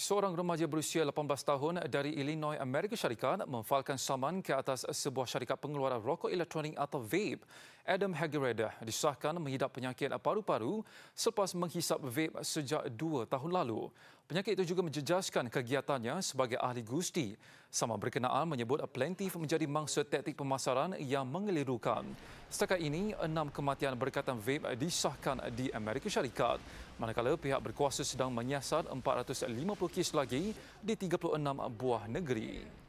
Seorang remaja berusia 18 tahun dari Illinois, Amerika Syarikat memfalkan saman ke atas sebuah syarikat pengeluaran rokok elektronik atau vape Adam Hagereder disahkan menghidap penyakit paru-paru selepas menghisap vape sejak dua tahun lalu. Penyakit itu juga menjejaskan kegiatannya sebagai ahli gusti. Sama berkenaan menyebut plentif menjadi mangsa taktik pemasaran yang mengelirukan. Setakat ini, enam kematian berkaitan vape disahkan di Amerika Syarikat. Manakala pihak berkuasa sedang menyiasat 450 kes lagi di 36 buah negeri.